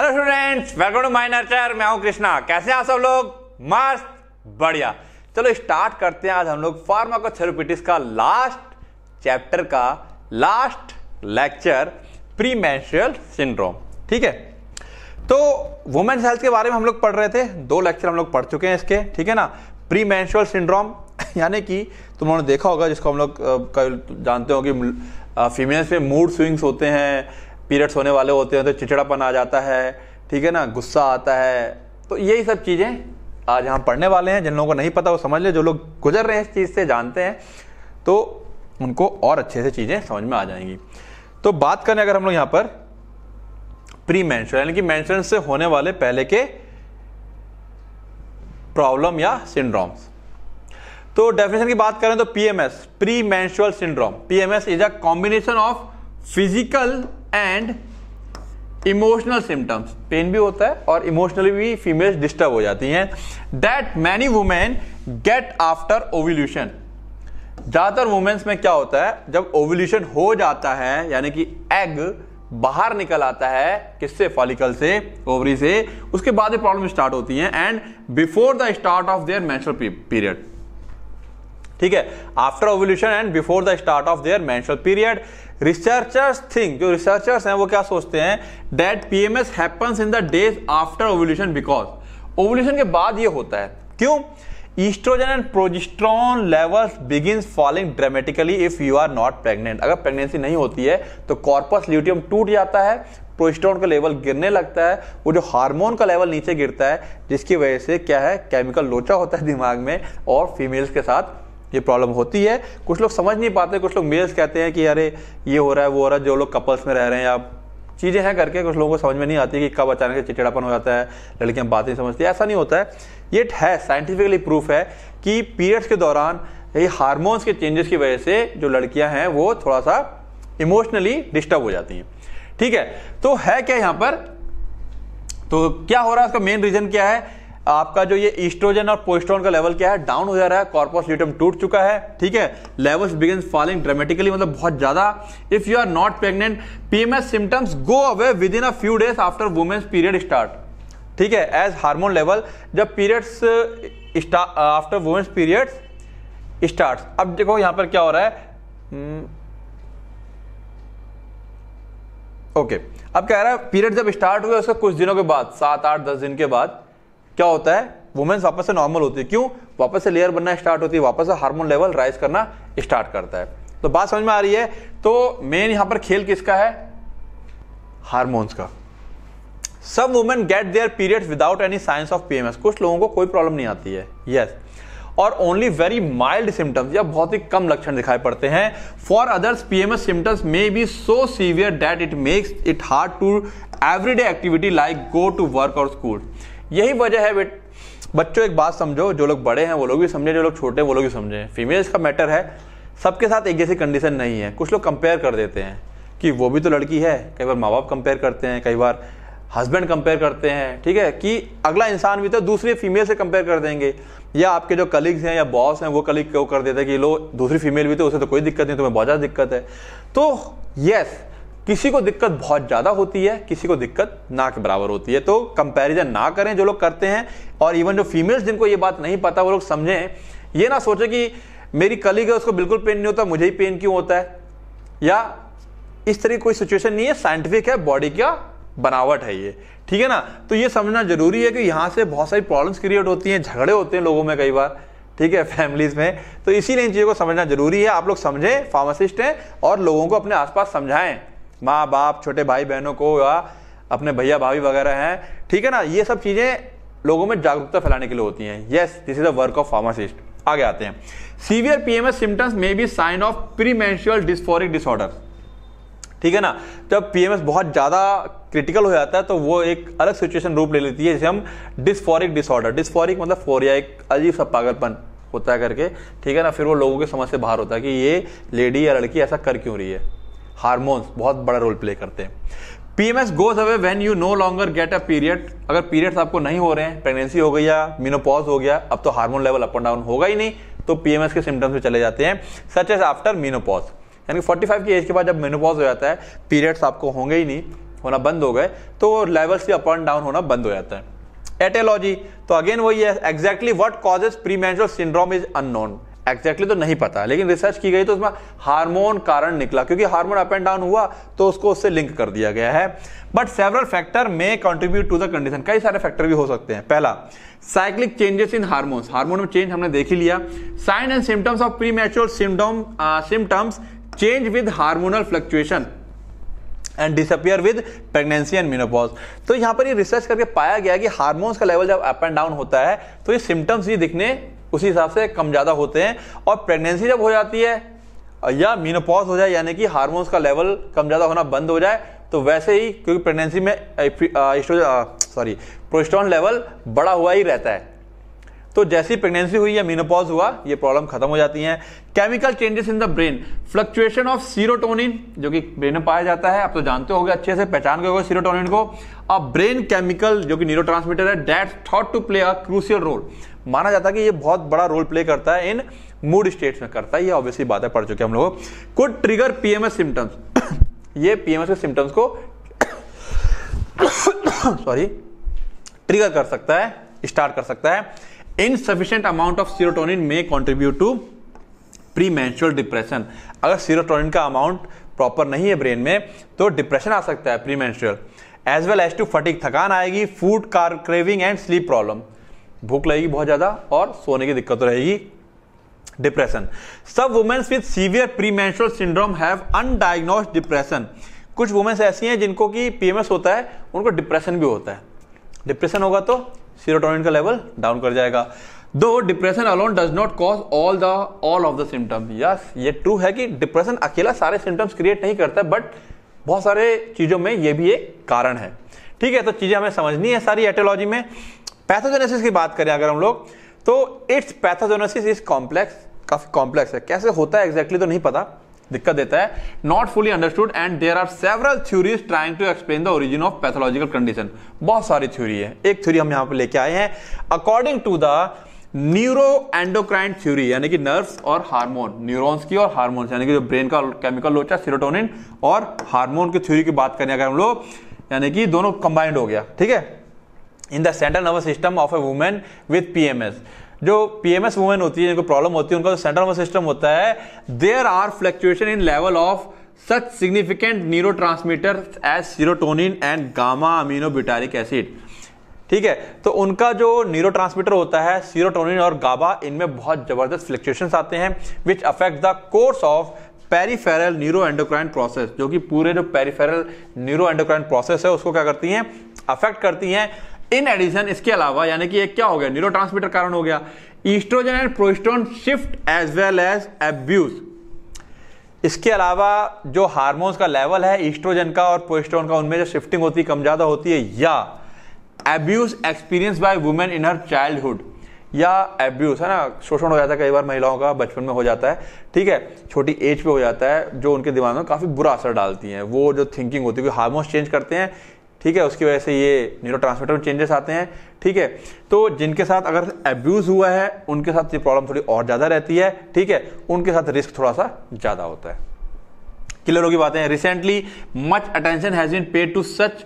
Hello students welcome to my Nurture मैं हूं कृष्णा कैसे हैं आप सब लोग मस्त बढ़िया चलो स्टार्ट करते हैं आज हम लोग थेरोपिटिक्स का लास्ट चैप्टर का last lecture premenstrual syndrome ठीक है तो वुमेन्स हेल्थ के बारे में हम लोग पढ़ रहे थे दो लेक्चर हम लोग पढ़ चुके हैं इसके ठीक है ना प्री मैंशुअल सिंड्रोम यानी कि तुम लोगों ने देखा होगा जिसको हम लोग जानते हो कि फीमेल्स में मूड स्विंग्स होते हैं पीरियड्स होने वाले होते हैं तो चिचड़ापन आ जाता है ठीक है ना गुस्सा आता है तो यही सब चीज़ें आज हम पढ़ने वाले हैं जिन लोगों को नहीं पता वो समझ ले जो लोग गुजर रहे हैं इस चीज़ से जानते हैं तो उनको और अच्छे से चीज़ें समझ में आ जाएंगी तो बात करें अगर हम लोग यहाँ पर प्री मैंशन यानी कि मैंशन से होने वाले पहले के प्रॉब्लम या सिंड्रोम्स तो डेफिनेशन की बात करें तो PMS pre menstrual syndrome PMS is a combination of physical and emotional symptoms pain भी होता है और इमोशनली भी फीमेल्स डिस्टर्ब हो जाती हैं that many women get after ovulation ज़्यादातर वुमेन्स में क्या होता है जब ओवल्यूशन हो जाता है यानी कि एग बाहर निकल आता है किससे फॉलिकल से ओवरी से उसके बाद प्रॉब्लम स्टार्ट होती है and before the start of their menstrual period ठीक है after ovulation and before the start of their menstrual period researchers think जो रिसर्चर्स हैं वो क्या सोचते हैं that PMS happens in the days after ovulation because ovulation के बाद ये होता है क्यों estrogen and progesterone levels begin falling dramatically if you are not pregnant अगर प्रेगनेंसी नहीं होती है तो कॉर्पस ल्यूटियम टूट जाता है प्रोजिस्ट्रॉन का लेवल गिरने लगता है वो जो हार्मोन का लेवल नीचे गिरता है जिसकी वजह से क्या है केमिकल लोचा होता है दिमाग में और फीमेल्स के साथ ये प्रॉब्लम होती है कुछ लोग समझ नहीं पाते कुछ लोग मेल्स कहते हैं कि अरे ये हो रहा है वो हो रहा है जो लोग कपल्स में रह रहे हैं या चीज़ें हैं करके कुछ लोगों को समझ में नहीं आती कि कब अचानक से चिटेड़ापन हो जाता है लड़कियां बात नहीं समझती ऐसा नहीं होता है ये है साइंटिफिकली प्रूफ है कि पीरियड्स के दौरान ये हारमोन्स के चेंजेस की वजह से जो लड़कियां हैं वो थोड़ा सा इमोशनली डिस्टर्ब हो जाती हैं ठीक है तो है क्या यहाँ पर तो क्या हो रहा है उसका मेन रीजन क्या है आपका जो ये ईस्ट्रोजन और पोस्ट्रोन का लेवल क्या है डाउन हो जा रहा है कॉर्पस ल्यूटम टूट चुका है ठीक है लेवल्स बिगिन फॉलिंग ड्रामेटिकली मतलब बहुत ज्यादा if you are not pregnant PMS symptoms go away within a few days after women's period start ठीक है एज हार्मोन लेवल जब periods after women's periods start अब देखो यहां पर क्या हो रहा है ओके hmm. okay. अब कह रहा है पीरियड जब स्टार्ट हुए उसके कुछ दिनों के बाद सात आठ दस दिन के बाद क्या होता है वुमेन्स वापस से नॉर्मल होती है क्यों वापस से लेयर बनना स्टार्ट होती है वापस से हार्मोन लेवल राइज करना स्टार्ट करता है तो बात समझ में आ रही है तो मेन यहां पर खेल किसका है हार्मोन्स का सब women get their periods without any science of PMS कुछ लोगों को कोई प्रॉब्लम नहीं आती है यस yes. और ओनली वेरी माइल्ड सिम्टम्स या बहुत ही कम लक्षण दिखाई पड़ते हैं for others PMS symptoms may be so severe that it makes it hard to everyday activity like go to work और स्कूल यही वजह है बेट बच्चों एक बात समझो जो लोग बड़े हैं वो लोग भी समझे जो लोग छोटे वो लोग भी समझे फीमेल्स का मैटर है सबके साथ एक जैसी कंडीशन नहीं है कुछ लोग कंपेयर कर देते हैं कि वो भी तो लड़की है कई बार माँ बाप कंपेयर करते हैं कई बार हस्बैंड कंपेयर करते हैं ठीक है कि अगला इंसान भी तो दूसरी फीमेल से कंपेयर कर देंगे या आपके जो कलीग्स हैं या बॉस हैं वो कलीग को कर देते हैं कि लो दूसरी फीमेल भी तो उसे तो कोई दिक्कत नहीं तुम्हें बहुत ज़्यादा दिक्कत है तो यस किसी को दिक्कत बहुत ज़्यादा होती है किसी को दिक्कत ना के बराबर होती है तो कंपैरिजन ना करें जो लोग करते हैं और इवन जो फीमेल्स जिनको ये बात नहीं पता वो लोग समझें ये ना सोचें कि मेरी कलीग है उसको बिल्कुल पेन नहीं होता मुझे ही पेन क्यों होता है या इस तरह की कोई सिचुएशन नहीं है साइंटिफिक है बॉडी का बनावट है ये ठीक है ना तो ये समझना जरूरी है कि यहाँ से बहुत सारी प्रॉब्लम्स क्रिएट होती हैं झगड़े होते हैं लोगों में कई बार ठीक है फैमिलीज में तो इसीलिए इन चीज़ों को समझना जरूरी है आप लोग समझें फार्मासिस्ट हैं और लोगों को अपने आसपास समझाएं माँ बाप छोटे भाई बहनों को या अपने भैया भाभी वगैरह हैं ठीक है ना ये सब चीज़ें लोगों में जागरूकता फैलाने के लिए होती हैं yes this is the work of pharmacist आगे आते हैं सीवियर पीएमएस सिम्टम्स में be sign of premenstrual dysphoric disorder ठीक है ना जब पीएमएस बहुत ज़्यादा क्रिटिकल हो जाता है तो वो एक अलग सिचुएशन रूप ले लेती है जिसे हम डिस्फोरिक डिसऑर्डर डिस्फोरिक मतलब फोरिया एक अजीब सा पागलपन होता है करके ठीक है ना फिर वो लोगों के समझ से बाहर होता है कि ये लेडी या लड़की ऐसा कर क्यों रही है हार्मोन्स बहुत बड़ा रोल प्ले करते हैं PMS goes away when you no longer get a period अगर पीरियड्स आपको नहीं हो रहे हैं प्रेगनेंसी हो गई या मीनोपॉज हो गया अब तो hormone level up and down होगा ही नहीं तो पीएमएस के सिम्टम्स में चले जाते हैं सच एज आफ्टर मीनोपॉज यानी फोर्टी फाइव की एज के बाद जब मीनोपॉज हो जाता है पीरियड्स आपको होंगे ही नहीं होना बंद हो गए तो लेवल्स भी अप एंड डाउन होना बंद हो जाता है एटेलॉजी तो अगेन वही है exactly what causes pre syndrome is unknown exactly तो नहीं पता लेकिन रिसर्च की गई तो उसमें हार्मोन कारण निकला क्योंकि हार्मोन अप एंड डाउन हुआ तो उसको उससे लिंक कर दिया गया है but several factor may contribute to the condition कई सारे फैक्टर भी हो सकते हैं पहला cyclic changes in hormones hormone में चेंज हमने देख ही लिया sign and symptoms of pre mature symptoms change with hormonal fluctuation and disappear with pregnancy and menopause तो यहां पर ये रिसर्च करके पाया गया कि हार्मोन्स का लेवल जब अप एंड डाउन होता है तो ये सिम्टम्स ही दिखने उसी हिसाब से कम ज़्यादा होते हैं और प्रेगनेंसी जब हो जाती है या मीनोपॉज हो जाए यानी कि हार्मोन्स का लेवल कम ज़्यादा होना बंद हो जाए तो वैसे ही क्योंकि प्रेगनेंसी में सॉरी प्रोस्टोन लेवल बड़ा हुआ ही रहता है तो जैसी प्रेगनेंसी हुई या मीनोपॉज हुआ ये प्रॉब्लम खत्म हो जाती है chemical changes in the brain fluctuation of serotonin जो कि ब्रेन में पाया जाता है आप तो जानते हो अच्छे से पहचान गए सीरोटोनिन को अब ब्रेन केमिकल जो कि न्यूरो है that thought to play a crucial role माना जाता है कि ये बहुत बड़ा रोल प्ले करता है इन मूड स्टेट्स में करता है ये ऑब्वियसली बात है पढ़ चुके हम लोग कुड ट्रिगर पीएमएस सिम्टम्स ये पीएमएस के सिम्टम्स को सॉरी ट्रिगर कर सकता है स्टार्ट कर सकता है इनसफिशियंट अमाउंट ऑफ सीरोटोनिन में contribute to pre menstrual depression अगर सीरोटोनिन का अमाउंट प्रॉपर नहीं है ब्रेन में तो डिप्रेशन आ सकता है pre menstrual as well as to fatigue थकान आएगी food car craving and sleep problem भूख लगेगी बहुत ज़्यादा और सोने की दिक्कत रहेगी डिप्रेशन सब womens with severe pre menstrual syndrome have undiagnosed depression कुछ वुमेन्स ऐसी हैं जिनको कि पीएमएस होता है उनको डिप्रेशन भी होता है डिप्रेशन होगा तो सीरोटोनिन का लेवल डाउन कर जाएगा though depression alone does not cause all the all of the symptom yes ये ट्रू है कि डिप्रेशन अकेला सारे सिम्टम्स क्रिएट नहीं करता बट बहुत सारे चीज़ों में ये भी एक कारण है ठीक है तो चीज़ें हमें समझनी है सारी एटोलॉजी में पैथोजेनेसिस की बात करें अगर हम लोग तो इट्स पैथोजेनेसिस इज कॉम्प्लेक्स काफ़ी कॉम्प्लेक्स है कैसे होता है एग्जैक्टली exactly तो नहीं पता दिक्कत देता है not fully understood and there are several theories trying to explain the origin of pathological condition बहुत सारी थ्योरी है एक थ्योरी हम यहाँ पर लेके आए हैं according to the neuro endocrine theory यानी कि नर्व्स और हार्मोन न्यूरॉन्स की और हार्मोन यानी कि जो ब्रेन का केमिकल लोचा सीरोटोनिन और हार्मोन की थ्योरी की बात करें अगर हम लोग यानी कि दोनों कंबाइंड हो गया ठीक है in the central nervous system of a women with P M S जो पीएमएस वुमेन होती है जिनको प्रॉब्लम होती है उनका सेंट्रल नर्वस सिस्टम होता है there are fluctuation in level of such significant neuro as serotonin and gamma butyric acid ठीक है तो उनका जो न्यूरो होता है सीरोटोनिन और गाबा इनमें बहुत जबरदस्त फ्लक्चुएशन आते हैं which affect the course of peripheral neuro endocrine process जो कि पूरे जो पेरीफेरल न्यूरो एंडोक्राइन प्रोसेस है उसको क्या करती हैं अफेक्ट करती हैं इन एडिशन इसके अलावा यानी कि एक क्या हो गया न्यूरो कारण हो गया estrogen and progesterone shift as well as abuse इसके अलावा जो हार्मोन्स का लेवल है ईस्ट्रोजन का और प्रोस्ट्रोन का उनमें जो शिफ्टिंग होती है कम ज़्यादा होती है या abuse experience by women in her childhood या एब्यूज है ना शोषण हो जाता है कई बार महिलाओं का बचपन में हो जाता है ठीक है छोटी एज पे हो जाता है जो उनके दिमाग में काफ़ी बुरा असर डालती है वो जो थिंकिंग होती है हार्मोन्स चेंज करते हैं ठीक है उसकी वजह से ये न्यूरो में चेंजेस आते हैं ठीक है तो जिनके साथ अगर एब्यूज हुआ है उनके साथ ये प्रॉब्लम थोड़ी और ज़्यादा रहती है ठीक है उनके साथ रिस्क थोड़ा सा ज़्यादा होता है क्लियर होगी बातें recently much attention has been paid to such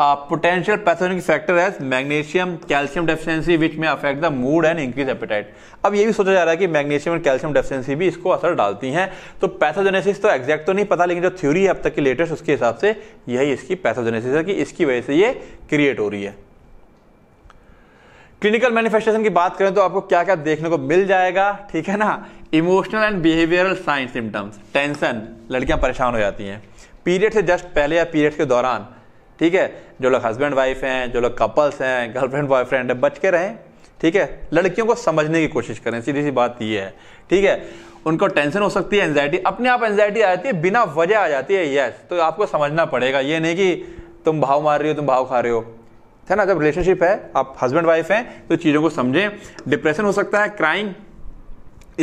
potential pathogenic factor है magnesium calcium deficiency which may affect the mood and increase appetite अब ये भी सोचा जा रहा है कि मैग्नीशियम और कैल्शियम डेफिशिएंसी भी इसको असर डालती हैं तो पैथोजेनेसिस तो एग्जैक्ट तो नहीं पता लेकिन जो थ्योरी है अब तक की लेटेस्ट उसके हिसाब से यही इसकी पैथोजेनेसिस है कि इसकी वजह से ये क्रिएट हो रही है क्लिनिकल मैनिफेस्टेशन की बात करें तो आपको क्या क्या देखने को मिल जाएगा ठीक है ना emotional and behavioural sign symptoms tension लड़कियां परेशान हो जाती हैं पीरियड से जस्ट पहले या पीरियड के दौरान ठीक है जो लोग हस्बैंड वाइफ हैं जो लोग कपल्स हैं गर्लफ्रेंड बॉयफ्रेंड है बच के रहें ठीक है लड़कियों को समझने की कोशिश करें सीधी सी बात ये है ठीक है उनको टेंशन हो सकती है एनजाइटी अपने आप एनजाइटी आ जाती है बिना वजह आ जाती है यस तो आपको समझना पड़ेगा ये नहीं कि तुम भाव मार रही हो तुम भाव खा रहे हो है ना जब रिलेशनशिप है आप हस्बैंड वाइफ हैं तो चीज़ों को समझें डिप्रेशन हो सकता है क्राइम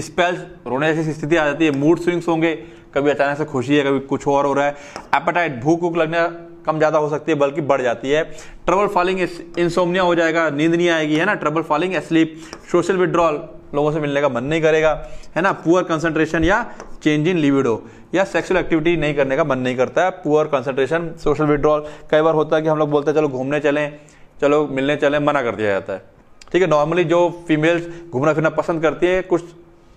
स्पेल्स रोने जैसी स्थिति आ जाती है मूड स्विंग्स होंगे कभी अचानक से खुशी है कभी कुछ और हो रहा है एपेटाइट भूख वूख लगने कम ज़्यादा हो सकती है बल्कि बढ़ जाती है ट्रबल फॉलिंग इंसोमिया हो जाएगा नींद नहीं आएगी है ना trouble falling sleep social withdrawal लोगों से मिलने का मन नहीं करेगा है ना पुअर कंसंट्रेशन या चेंज इन लिविडो या सेक्सुअल एक्टिविटी नहीं करने का मन नहीं करता है पुअर कंसंट्रेशन सोशल विड्रॉल कई बार होता है कि हम लोग बोलते हैं चलो घूमने चलें चलो मिलने चलें मना कर दिया जाता है ठीक है नॉर्मली जो फीमेल्स घूमना फिरना पसंद करती है कुछ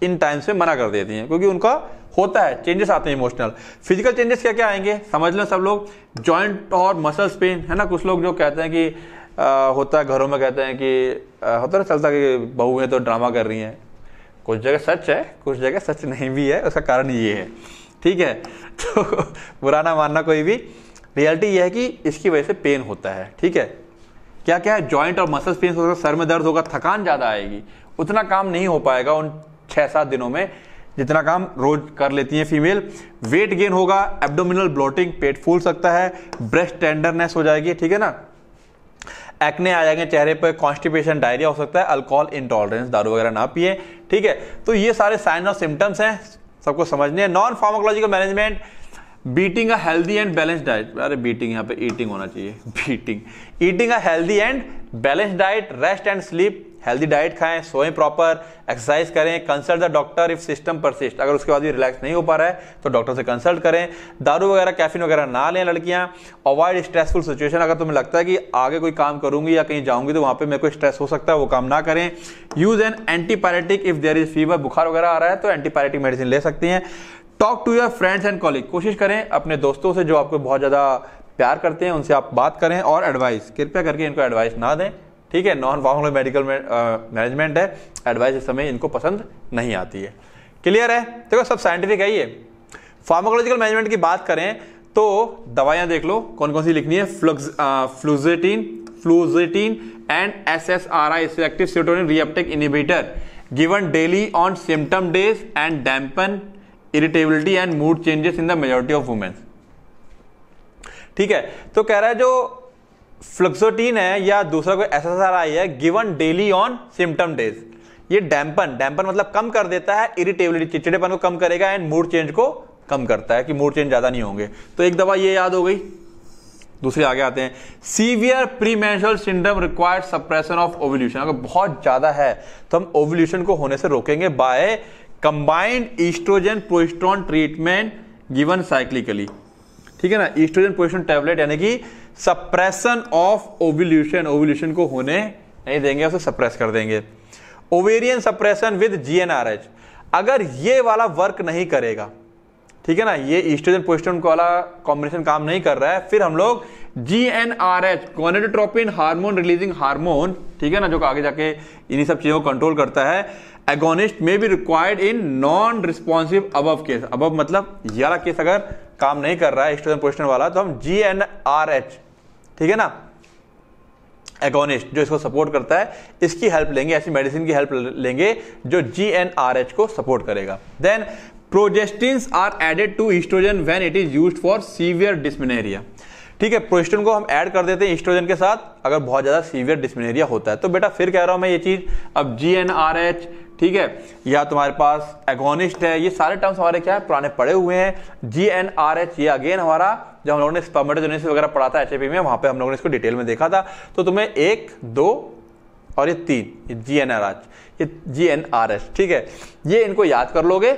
इन टाइम्स में मना कर देती हैं क्योंकि उनका होता है चेंजेस आते हैं इमोशनल फिजिकल चेंजेस क्या क्या आएंगे समझ लें सब लोग जॉइंट और मसल्स पेन है ना कुछ लोग जो कहते हैं कि आ, होता है घरों में कहते हैं कि आ, होता ना चलता कि बहुएँ तो ड्रामा कर रही हैं कुछ जगह सच है कुछ जगह सच नहीं भी है उसका कारण ये है ठीक है तो बुरा ना मानना कोई भी रियलिटी यह है कि इसकी वजह से पेन होता है ठीक है क्या क्या है जॉइंट और मसल्स पेन होगा सर में दर्द होगा थकान ज़्यादा आएगी उतना काम नहीं हो पाएगा उन छह सात दिनों में जितना काम रोज कर लेती है फीमेल वेट गेन होगा एब्डोमिनल ब्लोटिंग पेट फूल सकता है ब्रेस्ट टेंडरनेस हो जाएगी ठीक है ना एक्ने आ जाएंगे चेहरे पर कॉन्स्टिपेशन डायरिया हो सकता है अल्कोहल इंटॉलरेंस दारू वगैरह ना पिए ठीक है तो ये सारे साइन और सिम्टम्स हैं सबको समझने हैं non pharmacological management beating a healthy and balance diet अरे बीटिंग यहाँ पे ईटिंग होना चाहिए beating eating a healthy and balance diet rest and sleep healthy diet खाएं सोएं प्रॉपर एक्सरसाइज करें consult the doctor if system persist अगर उसके बाद भी रिलैक्स नहीं हो पा रहा है तो डॉक्टर से कंसल्ट करें दारू वगैरह कैफिन वगैरह ना लें लड़कियां अवॉइड स्ट्रेसफुल सिचुएशन अगर तुम्हें लगता है कि आगे कोई काम करूंगी या कहीं जाऊंगी तो वहां पर मेरे को स्ट्रेस हो सकता है वो काम ना करें use an antipyretic if there is fever बुखार वगैरह आ रहा है तो एंटीपायरेटिक मेडिसिन ले सकती हैं talk to your friends and colleague कोशिश करें अपने दोस्तों से जो आपको बहुत ज़्यादा प्यार करते हैं उनसे आप बात करें और एडवाइस कृपया करके इनको एडवाइस ना दें ठीक है नॉन फार्मोलॉजी मेडिकल मैनेजमेंट है एडवाइस इस समय इनको पसंद नहीं आती है क्लियर है देखो सब साइंटिफिक है ये फार्माकोलॉजिकल मैनेजमेंट की बात करें तो दवाइयां देख लो कौन कौन सी लिखनी है flux fluoxetine fluoxetine and S S R I selective serotonin reuptake inhibitor given daily on symptom days and dampen irritability and mood changes in the majority of womens ठीक है तो कह रहा है जो फ्लक्सोटीन है या दूसरा कोई एस एस आई है given daily on symptom days ये डैम्पन डैम्पन मतलब कम कर देता है इरिटेबिलिटी चिड़चिड़ेपन को कम करेगा एंड मूड चेंज को कम करता है कि मूड चेंज ज़्यादा नहीं होंगे तो एक दवा ये याद हो गई दूसरे आगे आते हैं severe premenstrual menstrual syndrome required suppression of ovulation अगर बहुत ज़्यादा है तो हम ओवल्यूशन को होने से रोकेंगे by combined estrogen progesterone treatment given cyclically ठीक है ना ईस्ट्रोजन प्रोस्ट्रॉन टैबलेट यानी कि सप्रेशन ऑफ ओव्यूल्यूशन ओव्यूल्यूशन को होने नहीं देंगे उसे सप्रेस कर देंगे ओवेरियन सप्रेशन विद जीएनआरएच अगर ये वाला वर्क नहीं करेगा ठीक है ना ये ईस्ट्रोजन पोस्टोन वाला कॉम्बिनेशन काम नहीं कर रहा है फिर हम लोग G N R H gonadotropin hormone releasing hormone ठीक है ना जो आगे जाके इन्हीं सब चीज़ों को कंट्रोल करता है एगोनिस्ट में भी रिक्वायर्ड इन नॉन रिस्पॉन्सिव अब केस अब मतलब ये केस अगर काम नहीं कर रहा है ईस्ट्रोजन पोस्टोन वाला तो हम जी एन आर एच ठीक है ना एगोनिस्ट जो इसको सपोर्ट करता है इसकी हेल्प लेंगे ऐसी मेडिसिन की हेल्प लेंगे जो जी एन आर एच को सपोर्ट करेगा then progestin are added to estrogen when it is use for severe dysmenorrhea ठीक है प्रोजेस्टिन को हम ऐड कर देते हैं ईस्ट्रोजन के साथ अगर बहुत ज़्यादा सीवियर डिस्मिनेरिया होता है तो बेटा फिर कह रहा हूं मैं ये चीज़ अब जी एन आर एच ठीक है या तुम्हारे पास एगोनिस्ट है ये सारे टर्म्स हमारे क्या है पुराने पड़े हुए हैं जी एन आर एच ये अगेन हमारा जब हम लोगों ने स्पर्मेटोजेनेसिस वगैरह पढ़ा था एच में वहां पे हम लोगों ने इसको डिटेल में देखा था तो तुम्हें एक दो और ये तीन जी एन आर एच ये जी एन आर एच ठीक है ये इनको याद कर लोगे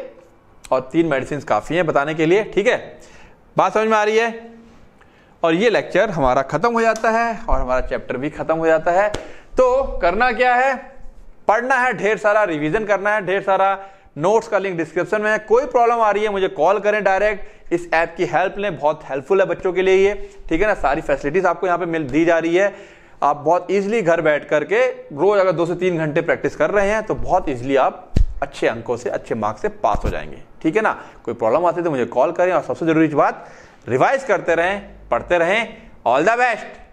और तीन मेडिसिन काफ़ी हैं बताने के लिए ठीक है बात समझ में आ रही है और ये लेक्चर हमारा ख़त्म हो जाता है और हमारा चैप्टर भी ख़त्म हो जाता है तो करना क्या है पढ़ना है ढेर सारा रिवीजन करना है ढेर सारा नोट्स का लिंक डिस्क्रिप्शन में है कोई प्रॉब्लम आ रही है मुझे कॉल करें डायरेक्ट इस ऐप की हेल्प लें बहुत हेल्पफुल है बच्चों के लिए ये ठीक है ना सारी फैसिलिटीज आपको यहाँ पे मिल दी जा रही है आप बहुत इजीली घर बैठ करके रोज अगर दो से तीन घंटे प्रैक्टिस कर रहे हैं तो बहुत इजीली आप अच्छे अंकों से अच्छे मार्क्स से पास हो जाएंगे ठीक है ना कोई प्रॉब्लम आती है तो मुझे कॉल करें और सबसे जरूरी बात रिवाइज करते रहें पढ़ते रहें ऑल द बेस्ट